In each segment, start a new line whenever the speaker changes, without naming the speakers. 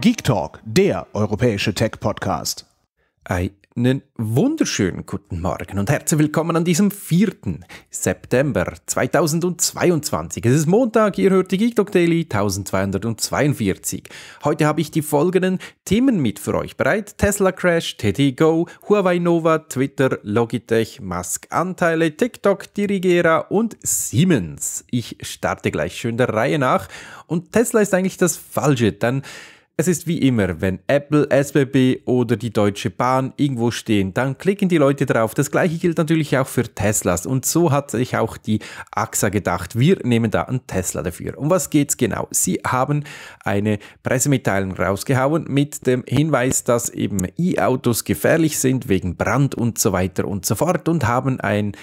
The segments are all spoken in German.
Geek Talk, der europäische Tech-Podcast. Einen wunderschönen guten Morgen und herzlich willkommen an diesem 4. September 2022. Es ist Montag, ihr hört die Geek Talk Daily 1242. Heute habe ich die folgenden Themen mit für euch bereit. Tesla Crash, TD-Go, Huawei Nova, Twitter, Logitech, Mask Anteile, TikTok, Dirigera und Siemens. Ich starte gleich schön der Reihe nach. Und Tesla ist eigentlich das Falsche, dann es ist wie immer, wenn Apple, SBB oder die Deutsche Bahn irgendwo stehen, dann klicken die Leute drauf. Das gleiche gilt natürlich auch für Teslas und so hat sich auch die AXA gedacht. Wir nehmen da einen Tesla dafür. Um was geht's genau? Sie haben eine Pressemitteilung rausgehauen mit dem Hinweis, dass eben E-Autos gefährlich sind wegen Brand und so weiter und so fort und haben ein äh,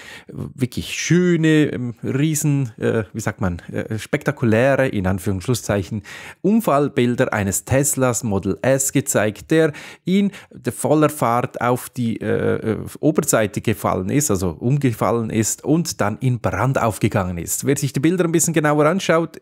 wirklich schöne, ähm, riesen, äh, wie sagt man, äh, spektakuläre, in Anführungszeichen, Unfallbilder eines Teslas. Teslas Model S gezeigt, der in voller Fahrt auf die äh, äh, Oberseite gefallen ist, also umgefallen ist und dann in Brand aufgegangen ist. Wer sich die Bilder ein bisschen genauer anschaut,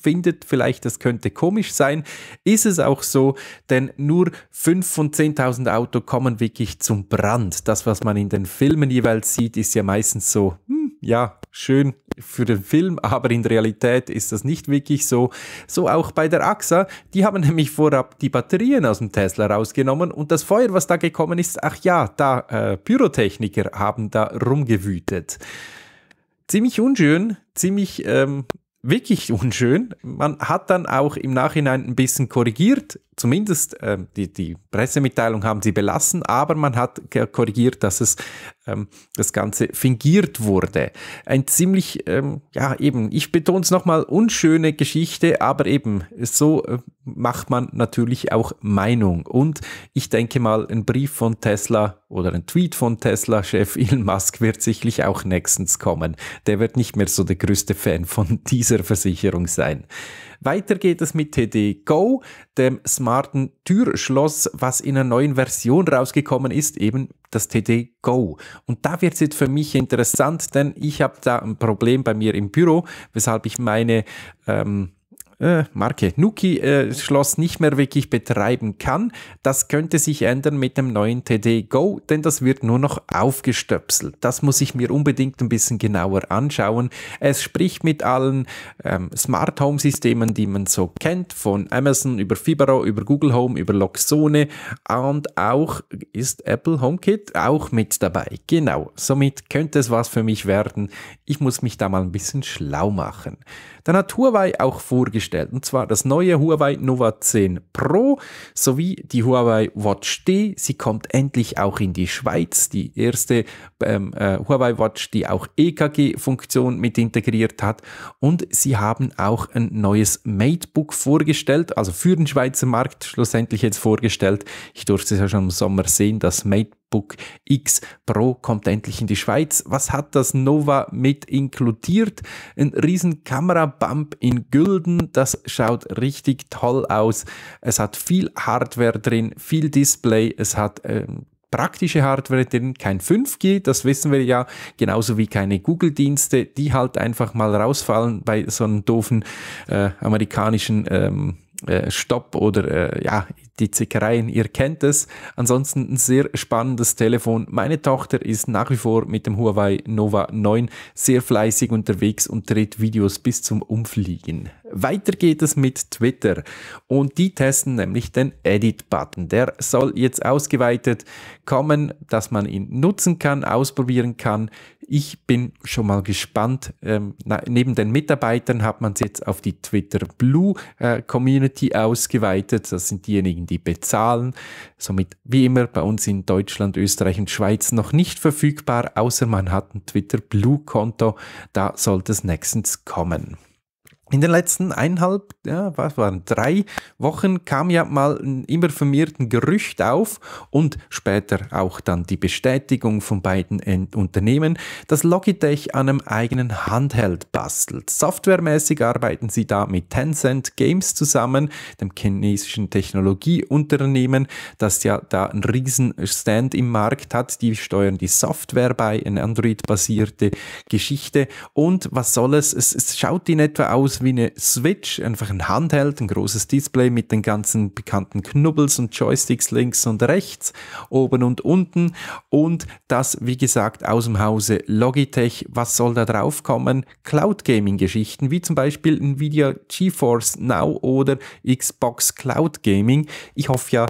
findet vielleicht, das könnte komisch sein. Ist es auch so, denn nur 5 von 10.000 Autos kommen wirklich zum Brand. Das, was man in den Filmen jeweils sieht, ist ja meistens so, hm, ja, schön für den Film, aber in Realität ist das nicht wirklich so. So auch bei der AXA, die haben nämlich vorab die Batterien aus dem Tesla rausgenommen und das Feuer, was da gekommen ist, ach ja, da äh, Pyrotechniker haben da rumgewütet. Ziemlich unschön, ziemlich ähm, wirklich unschön. Man hat dann auch im Nachhinein ein bisschen korrigiert, zumindest äh, die, die Pressemitteilung haben sie belassen, aber man hat korrigiert, dass es ähm, das Ganze fingiert wurde. Ein ziemlich, ähm, ja eben, ich betone es nochmal, unschöne Geschichte, aber eben, so äh, macht man natürlich auch Meinung. Und ich denke mal, ein Brief von Tesla oder ein Tweet von Tesla-Chef Elon Musk wird sicherlich auch nächstens kommen. Der wird nicht mehr so der größte Fan von dieser Versicherung sein. Weiter geht es mit TD Go, dem smarten Türschloss, was in einer neuen Version rausgekommen ist, eben das TD Go. Und da wird es jetzt für mich interessant, denn ich habe da ein Problem bei mir im Büro, weshalb ich meine ähm, äh, Marke Nuki äh, Schloss nicht mehr wirklich betreiben kann. Das könnte sich ändern mit dem neuen TD Go, denn das wird nur noch aufgestöpselt. Das muss ich mir unbedingt ein bisschen genauer anschauen. Es spricht mit allen ähm, Smart Home Systemen, die man so kennt, von Amazon über Fibro, über Google Home, über Loxone und auch ist Apple HomeKit auch mit dabei. Genau, somit könnte es was für mich werden. Ich muss mich da mal ein bisschen schlau machen. Dann hat Huawei auch vorgestellt vorgestellt. Und zwar das neue Huawei Nova 10 Pro sowie die Huawei Watch D. Sie kommt endlich auch in die Schweiz. Die erste ähm, äh, Huawei Watch, die auch EKG-Funktion mit integriert hat. Und sie haben auch ein neues Matebook vorgestellt, also für den Schweizer Markt schlussendlich jetzt vorgestellt. Ich durfte es ja schon im Sommer sehen, das Matebook MacBook X Pro kommt endlich in die Schweiz. Was hat das Nova mit inkludiert? Ein riesen Kamerabump in Gülden, das schaut richtig toll aus. Es hat viel Hardware drin, viel Display, es hat ähm, praktische Hardware drin, kein 5G, das wissen wir ja, genauso wie keine Google-Dienste, die halt einfach mal rausfallen bei so einem doofen äh, amerikanischen ähm, äh, Stopp oder äh, ja, die Zickereien, ihr kennt es. Ansonsten ein sehr spannendes Telefon. Meine Tochter ist nach wie vor mit dem Huawei Nova 9 sehr fleißig unterwegs und dreht Videos bis zum Umfliegen. Weiter geht es mit Twitter und die testen nämlich den Edit-Button. Der soll jetzt ausgeweitet kommen, dass man ihn nutzen kann, ausprobieren kann. Ich bin schon mal gespannt. Ähm, na, neben den Mitarbeitern hat man es jetzt auf die Twitter Blue äh, Community ausgeweitet. Das sind diejenigen, die bezahlen. Somit wie immer bei uns in Deutschland, Österreich und Schweiz noch nicht verfügbar, außer man hat ein Twitter Blue Konto. Da sollte es nächstens kommen in den letzten eineinhalb, ja, was waren drei Wochen kam ja mal ein immer vermehrten Gerücht auf und später auch dann die Bestätigung von beiden Unternehmen, dass Logitech an einem eigenen Handheld bastelt. Softwaremäßig arbeiten sie da mit Tencent Games zusammen, dem chinesischen Technologieunternehmen, das ja da einen riesen Stand im Markt hat. Die steuern die Software bei, eine Android-basierte Geschichte. Und was soll es? es? Es schaut in etwa aus etwas wie eine Switch, einfach ein Handheld, ein großes Display mit den ganzen bekannten Knubbels und Joysticks links und rechts, oben und unten und das, wie gesagt, aus dem Hause Logitech. Was soll da drauf kommen? Cloud Gaming Geschichten, wie zum Beispiel Nvidia GeForce Now oder Xbox Cloud Gaming. Ich hoffe ja,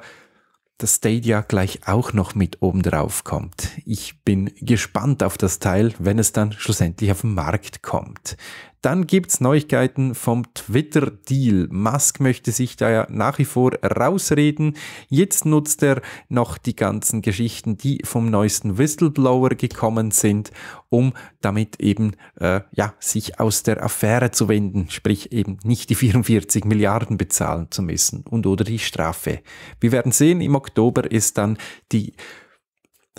dass Stadia gleich auch noch mit oben drauf kommt. Ich bin gespannt auf das Teil, wenn es dann schlussendlich auf den Markt kommt. Dann gibt es Neuigkeiten vom Twitter-Deal. Musk möchte sich da ja nach wie vor rausreden. Jetzt nutzt er noch die ganzen Geschichten, die vom neuesten Whistleblower gekommen sind, um damit eben äh, ja, sich aus der Affäre zu wenden, sprich eben nicht die 44 Milliarden bezahlen zu müssen und oder die Strafe. Wir werden sehen, im Oktober ist dann die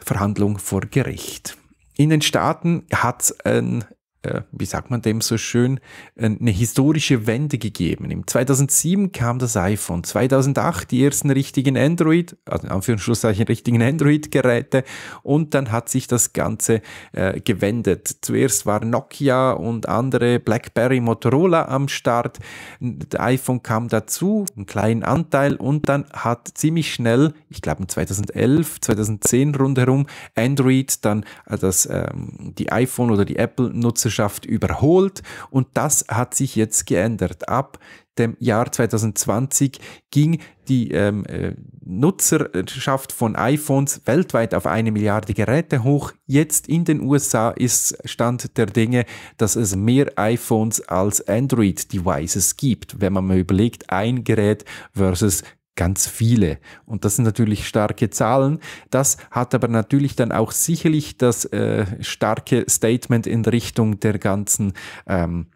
Verhandlung vor Gericht. In den Staaten hat es ein äh, wie sagt man dem so schön, äh, eine historische Wende gegeben. Im 2007 kam das iPhone, 2008 die ersten richtigen Android, also in Anführungszeichen richtigen Android-Geräte und dann hat sich das Ganze äh, gewendet. Zuerst war Nokia und andere BlackBerry, Motorola am Start, das iPhone kam dazu, einen kleinen Anteil und dann hat ziemlich schnell, ich glaube 2011, 2010 rundherum, Android dann äh, das, ähm, die iPhone oder die Apple-Nutzer Weltmeisterschaft überholt und das hat sich jetzt geändert. Ab dem Jahr 2020 ging die ähm, äh, Nutzerschaft von iPhones weltweit auf eine Milliarde Geräte hoch. Jetzt in den USA ist Stand der Dinge, dass es mehr iPhones als Android-Devices gibt. Wenn man mal überlegt, ein Gerät versus ganz viele. Und das sind natürlich starke Zahlen. Das hat aber natürlich dann auch sicherlich das äh, starke Statement in Richtung der ganzen ähm,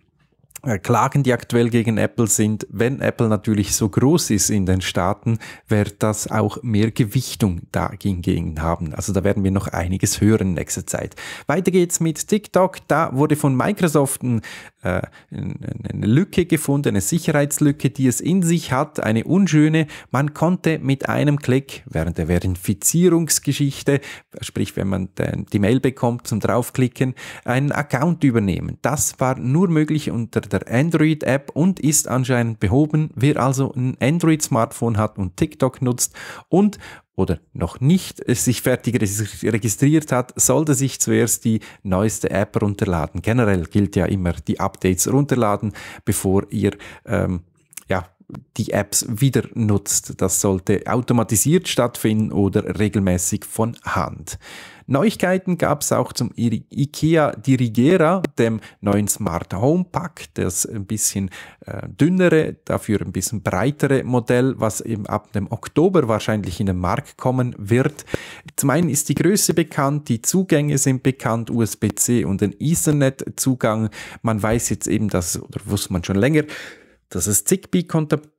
äh, Klagen, die aktuell gegen Apple sind, wenn Apple natürlich so groß ist in den Staaten, wird das auch mehr Gewichtung dagegen haben. Also da werden wir noch einiges hören in nächster Zeit. Weiter geht's mit TikTok. Da wurde von Microsoft ein, äh, eine Lücke gefunden, eine Sicherheitslücke, die es in sich hat, eine unschöne. Man konnte mit einem Klick während der Verifizierungsgeschichte, sprich wenn man die Mail bekommt zum draufklicken, einen Account übernehmen. Das war nur möglich unter der der Android-App und ist anscheinend behoben. Wer also ein Android-Smartphone hat und TikTok nutzt und oder noch nicht sich fertig registriert hat, sollte sich zuerst die neueste App runterladen. Generell gilt ja immer, die Updates runterladen, bevor ihr ähm, ja, die Apps wieder nutzt. Das sollte automatisiert stattfinden oder regelmäßig von Hand. Neuigkeiten gab es auch zum IKEA Dirigera, dem neuen Smart Home Pack, das ein bisschen äh, dünnere, dafür ein bisschen breitere Modell, was eben ab dem Oktober wahrscheinlich in den Markt kommen wird. Zum einen ist die Größe bekannt, die Zugänge sind bekannt, USB-C und den Ethernet-Zugang. Man weiß jetzt eben, dass, oder wusste man schon länger, das ist Zigbee-kompatibel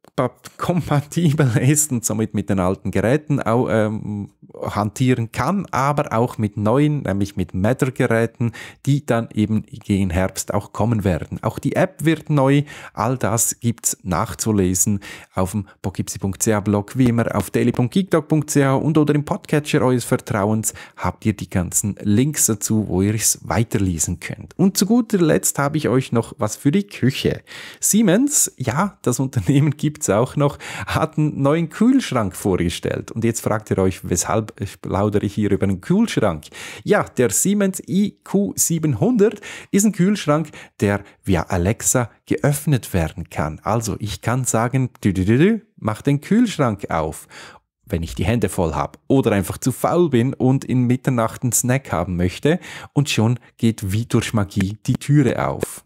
kompatibel ist und somit mit den alten Geräten auch, ähm, hantieren kann, aber auch mit neuen, nämlich mit Matter-Geräten, die dann eben gegen Herbst auch kommen werden. Auch die App wird neu, all das gibt es nachzulesen auf dem pogipsi.ch Blog, wie immer auf daily.geekdog.ch und oder im Podcatcher eures Vertrauens habt ihr die ganzen Links dazu, wo ihr es weiterlesen könnt. Und zu guter Letzt habe ich euch noch was für die Küche. Siemens, ja, das Unternehmen gibt gibt es auch noch, hat einen neuen Kühlschrank vorgestellt. Und jetzt fragt ihr euch, weshalb plaudere ich hier über einen Kühlschrank? Ja, der Siemens IQ700 ist ein Kühlschrank, der via Alexa geöffnet werden kann. Also ich kann sagen, dü -dü -dü mach den Kühlschrank auf wenn ich die Hände voll habe oder einfach zu faul bin und in Mitternacht einen Snack haben möchte und schon geht wie durch Magie die Türe auf.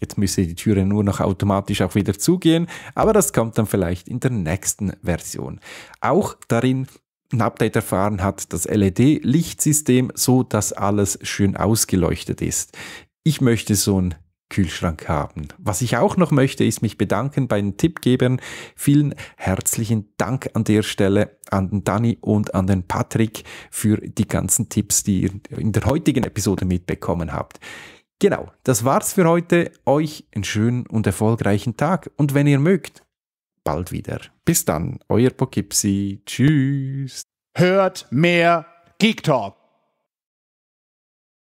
Jetzt müsste die Türe nur noch automatisch auch wieder zugehen, aber das kommt dann vielleicht in der nächsten Version. Auch darin ein Update erfahren hat das LED-Lichtsystem, so dass alles schön ausgeleuchtet ist. Ich möchte so einen Kühlschrank haben. Was ich auch noch möchte, ist mich bedanken bei den Tippgebern. Vielen herzlichen Dank an der Stelle an den Danny und an den Patrick für die ganzen Tipps, die ihr in der heutigen Episode mitbekommen habt. Genau, das war's für heute. Euch einen schönen und erfolgreichen Tag und wenn ihr mögt, bald wieder. Bis dann, euer Pokipsi. Tschüss. Hört mehr Geek Talk.